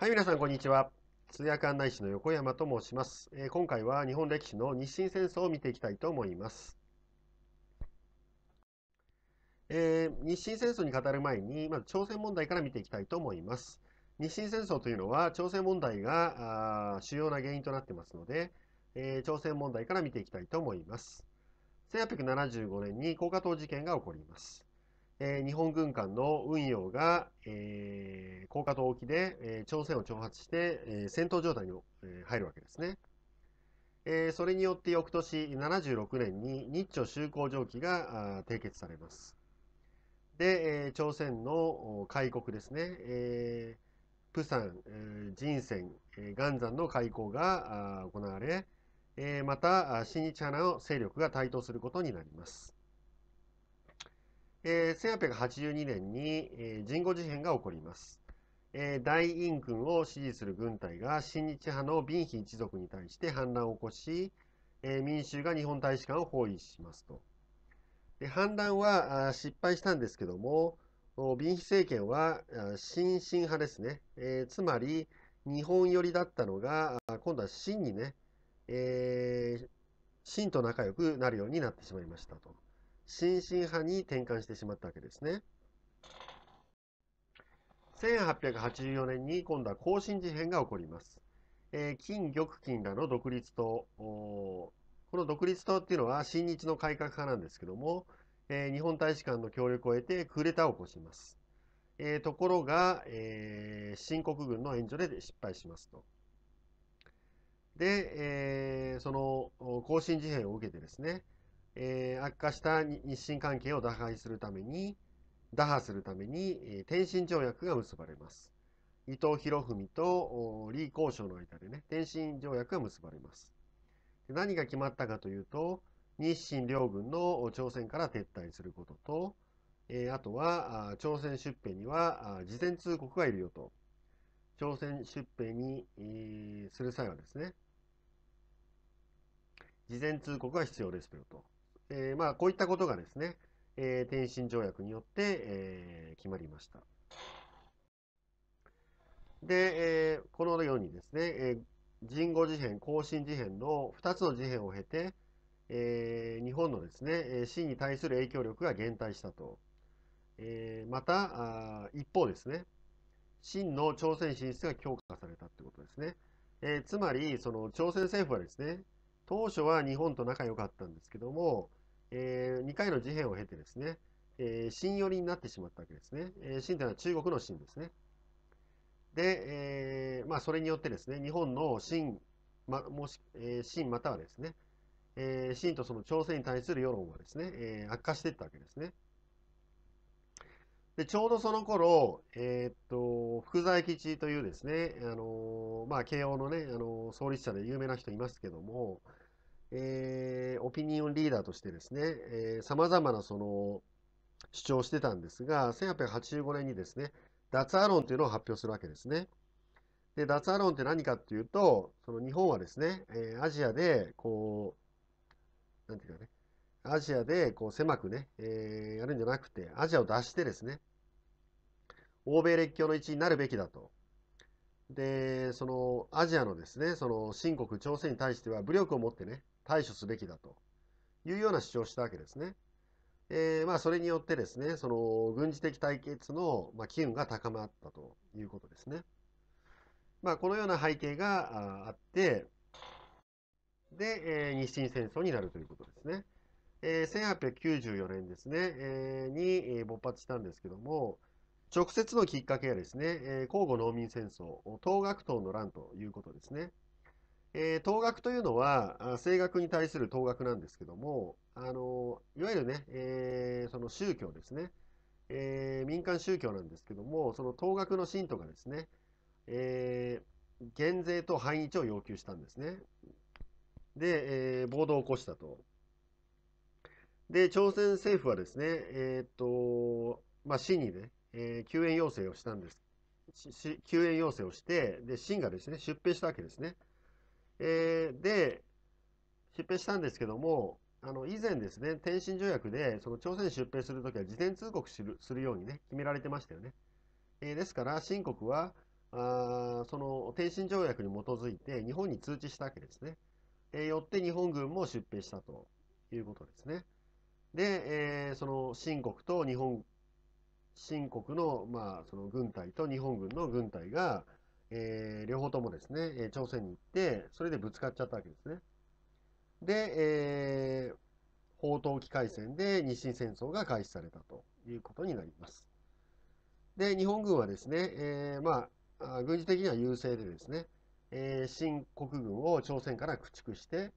はい、皆さん、こんにちは。通訳案内士の横山と申します。えー、今回は日本歴史の日清戦争を見ていきたいと思います。えー、日清戦争に語る前に、まず朝鮮問題から見ていきたいと思います。日清戦争というのは朝鮮問題が主要な原因となってますので、えー、朝鮮問題から見ていきたいと思います。1875年に高架島事件が起こります。えー、日本軍艦の運用が、えー、高架と沖で、えー、朝鮮を挑発して、えー、戦闘状態に、え入るわけですね。えそれによって翌年76年に日朝修好条記が締結されます。で、え朝鮮の開国ですね、えプサン、えンセえ岩山の開港が行われ、えまた新日派の勢力が台頭することになります。えー、1882年に、えー、神事変が起こります。えー、大院軍を支持する軍隊が親日派のン妃一族に対して反乱を起こし、えー、民衆が日本大使館を包囲しますと。で反乱は失敗したんですけども、ン妃政権は新進派ですね、えー、つまり日本寄りだったのが、今度は真にね、えー、と仲良くなるようになってしまいましたと。新進派に転換してしまったわけですね。1884年に今度は更新事変が起こります。えー、金玉金らの独立党。この独立党っていうのは新日の改革派なんですけども、えー、日本大使館の協力を得てクーデターを起こします。えー、ところが、えー、新国軍の援助で失敗しますと。で、えー、その更新事変を受けてですね、えー、悪化した日清関係を打破するために、打破するために、えー、天津条約が結ばれます。伊藤博文と李光章の間でね、天津条約が結ばれます。で何が決まったかというと、日清両軍の朝鮮から撤退することと、えー、あとは朝鮮出兵には事前通告がいるよと。朝鮮出兵に、えー、する際はですね、事前通告が必要ですよと。えー、まあ、こういったことがですね、えー、天津条約によって、えー、決まりました。で、えー、このようにですね、えー、神後事変、後進事変の2つの事変を経て、えー、日本のですね、清に対する影響力が減退したと。えー、またあ、一方ですね、清の朝鮮進出が強化されたということですね。えー、つまり、その朝鮮政府はですね、当初は日本と仲良かったんですけども、えー、2回の事変を経てですね、えー、新寄りになってしまったわけですね。えー、新というのは中国の新ですね。で、えー、まあ、それによってですね、日本の新、まもしえー、新またはですね、えー、新とその朝鮮に対する世論はですね、えー、悪化していったわけですね。でちょうどその頃、えー、っと福沢諭吉というですね、あのー、まあ、慶応の、ねあのー、創立者で有名な人いますけども、えー、オピニオンリーダーとしてですね、さまざまなその主張してたんですが、1885年にですね、脱アロンというのを発表するわけですね。で、脱アロンって何かっていうと、その日本はですね、えー、アジアで、こう、なんていうかね、アジアでこう狭くね、えー、やるんじゃなくて、アジアを脱してですね、欧米列強の一置になるべきだと。で、そのアジアのですね、その新国、朝鮮に対しては武力を持ってね、対処すべきだというような主張をしたわけですね。えー、まあ、それによってですね、その軍事的対決の、ま機運が高まったということですね。まあ、このような背景があって、で、えー、日清戦争になるということですね。えー、1894年ですね、えー、に、勃発したんですけども、直接のきっかけはですね、えー、交互農民戦争、東学党の乱ということですね。えー、等額というのは、正額に対する等額なんですけども、あのいわゆるね、えー、その宗教ですね、えー、民間宗教なんですけども、その等額の信徒がですね、え減税と囲日を要求したんですね。で、え暴動を起こしたと。で、朝鮮政府はですね、えっと、まあ、市にね、え救援要請をしたんです。救援要請をして、で、市がですね、出兵したわけですね。えー、で、出兵したんですけども、あの以前ですね、天津条約で、その朝鮮に出兵するときは事前通告するするようにね、決められてましたよね。えー、ですから、秦国は、あその天津条約に基づいて日本に通知したわけですね。えー、よって日本軍も出兵したということですね。で、えー、その秦国と日本、秦国の,、まあその軍隊と日本軍の軍隊が、えー、両方ともですね、え朝鮮に行って、それでぶつかっちゃったわけですね。で、えー、砲闘機海戦で日清戦争が開始されたということになります。で、日本軍はですね、えー、まあ、軍事的には優勢でですね、えー、新国軍を朝鮮から駆逐して、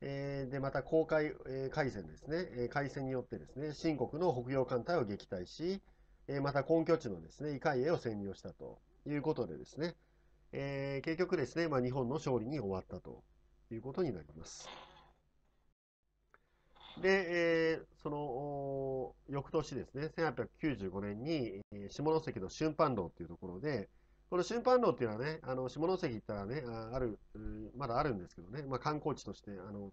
えー、で、また公海、えー、海戦ですね、え海戦によってですね、新国の北洋艦隊を撃退し、えー、また根拠地のですね、異界へを占領したということでですね、えー、結局ですね、まあ、日本の勝利に終わったということになります。で、えー、その翌年ですね、1895年に、え下関の春藩楼っていうところで、この春藩楼っていうのはね、あの下関行ったらね、ある、まだあるんですけどね、まあ、観光地として、あの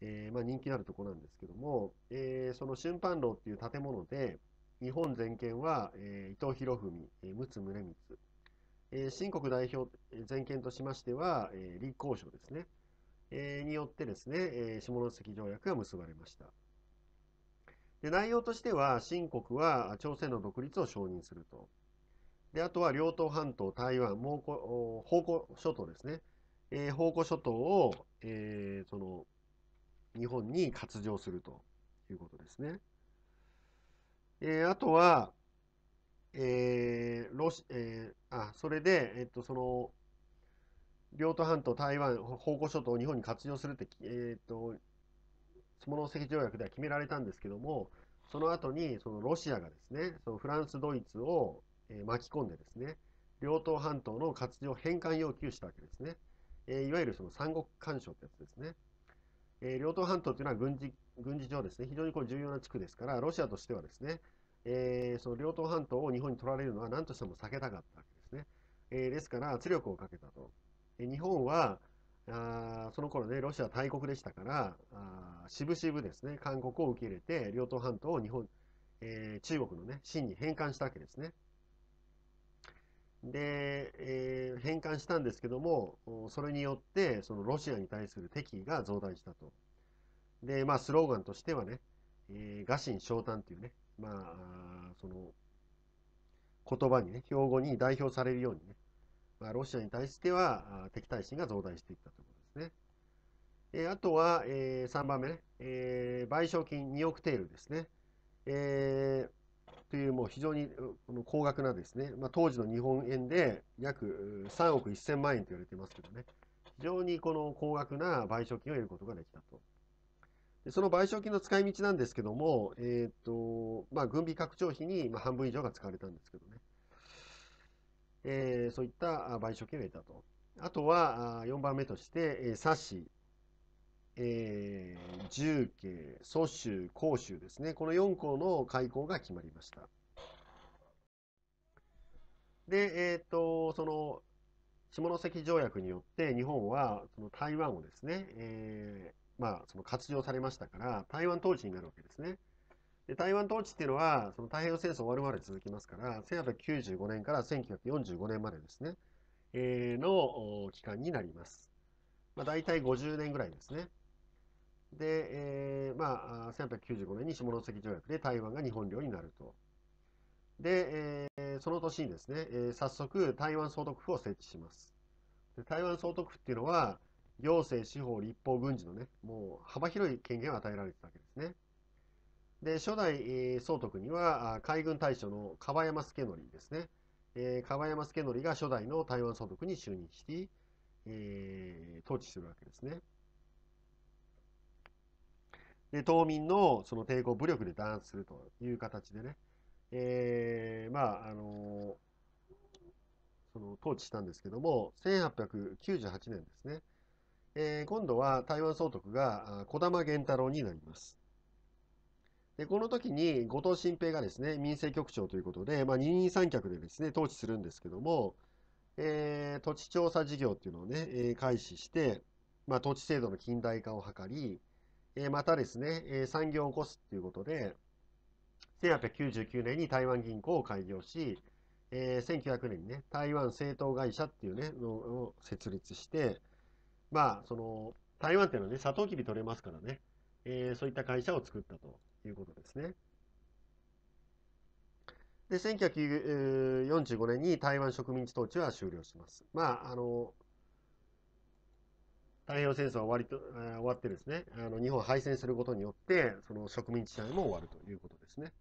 えー、まあ、人気のあるところなんですけども、えー、その春藩楼っていう建物で、日本全権は、えー、伊藤博文、え陸奥宗光、え新国代表全権としましては、え立交渉ですね、えによってですね、え下関条約が結ばれました。で内容としては、新国は朝鮮の独立を承認すると。であとは両党半島、台湾、蒙古宝庫諸島ですね、えー、諸島を、えー、その日本に割譲するということですね。えー、あとは、えー、ロシえー、あそれで、えっと、その領土半島、台湾、香港諸島を日本に活用するって、えっと下関条約では決められたんですけども、その後にそのロシアがですね、そのフランス、ドイツを、え巻き込んでですね、両島半島の活用返還要求したわけですね。えー、いわゆるその三国干渉ってやつですね。えー、両島半島というのは軍事軍事上ですね、非常にこう重要な地区ですから、ロシアとしてはですね、えー、その両党半島を日本に取られるのは何としても避けたかったわけですね。えー、ですから圧力をかけたと。え日本はあその頃ね、ロシア大国でしたから、あ渋々ですね、韓国を受け入れて、両党半島を日本、えー、中国のね、清に返還したわけですね。で、えー、返還したんですけども、それによって、そのロシアに対する敵意が増大したと。で、まあ、スローガンとしてはね、え餓心昇胆というね、まあ、その、言葉にね、標語に代表されるようにね、まあ、ロシアに対しては敵対心が増大していったということですね。えー、あとは、えー、3番目ね、えー、賠償金2億テールですね。えー、というもう非常にこの高額なですね、まあ、当時の日本円で約3億1000万円と言われていますけどね、非常にこの高額な賠償金を得ることができたと。その賠償金の使い道なんですけども、えっ、ー、と、まあ、軍備拡張費に半分以上が使われたんですけどね。えー、そういった賠償金を得たと。あとは、4番目として、冊子、えー、重慶、蘇州、広州ですね。この4項の開港が決まりました。で、えっ、ー、と、その、下関条約によって日本はその台湾をですね、えー、まあ、その活用されましたから、台湾統治になるわけですね。で台湾統治っていうのは、その太平洋戦争終わるまで続きますから、1895年から1945年までですね、えー、の期間になります。まあ、大体50年ぐらいですね。で、えー、まあ、1895年に下関条約で台湾が日本領になると。で、えー、その年にですね、えー、早速台湾総督府を設置します。で台湾総督府っていうのは、行政、司法、立法、軍事のね、もう幅広い権限を与えられてたわけですね。で、初代、総督には、海軍大将の川山助則ですね。えー、川山助則が初代の台湾総督に就任して、えー、統治するわけですね。で、島民のその抵抗武力で弾圧するという形でね、えー、まあ、あのその統治したんですけども、1898年ですね。えー、今度は台湾総督が児玉源太郎になります。で、この時に後藤新平がですね、民政局長ということで、まあ、二人三脚でですね、統治するんですけども、えー、土地調査事業っていうのをね、え開始して、まあ、土地制度の近代化を図り、えー、またですね、え産業を起こすっていうことで、1899年に台湾銀行を開業し、えー、1900年にね、台湾政党会社っていうね、のを設立して、まあ、その、台湾っていうのはね、サトウキビ取れますからね、えー、そういった会社を作ったということですね。で、1945年に台湾植民地統治は終了します。まあ、あの、太平洋戦争は終わりと、えー、終わってですね、あの日本敗戦することによって、その植民地支配も終わるということですね。